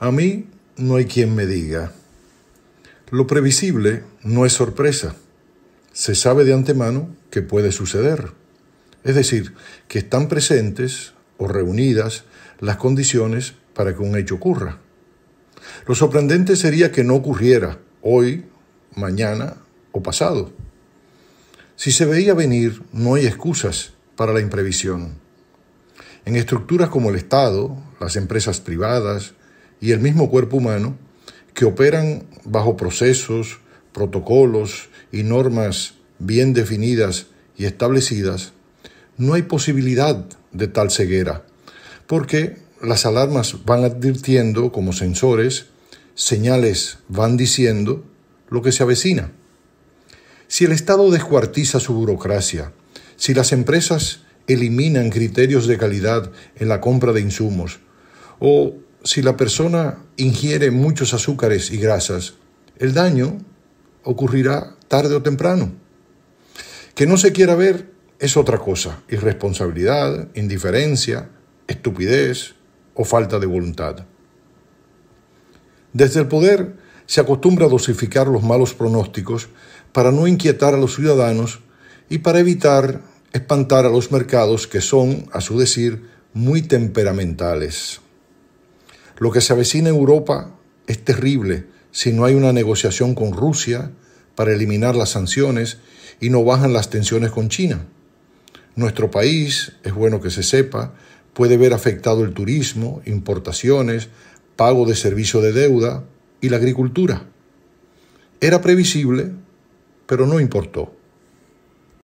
A mí no hay quien me diga. Lo previsible no es sorpresa. Se sabe de antemano que puede suceder. Es decir, que están presentes o reunidas las condiciones para que un hecho ocurra. Lo sorprendente sería que no ocurriera hoy, mañana o pasado. Si se veía venir, no hay excusas para la imprevisión. En estructuras como el Estado, las empresas privadas, y el mismo cuerpo humano que operan bajo procesos, protocolos y normas bien definidas y establecidas, no hay posibilidad de tal ceguera, porque las alarmas van advirtiendo como sensores, señales van diciendo lo que se avecina. Si el Estado descuartiza su burocracia, si las empresas eliminan criterios de calidad en la compra de insumos, o si la persona ingiere muchos azúcares y grasas, el daño ocurrirá tarde o temprano. Que no se quiera ver es otra cosa, irresponsabilidad, indiferencia, estupidez o falta de voluntad. Desde el poder se acostumbra a dosificar los malos pronósticos para no inquietar a los ciudadanos y para evitar espantar a los mercados que son, a su decir, muy temperamentales. Lo que se avecina en Europa es terrible si no hay una negociación con Rusia para eliminar las sanciones y no bajan las tensiones con China. Nuestro país, es bueno que se sepa, puede ver afectado el turismo, importaciones, pago de servicio de deuda y la agricultura. Era previsible, pero no importó.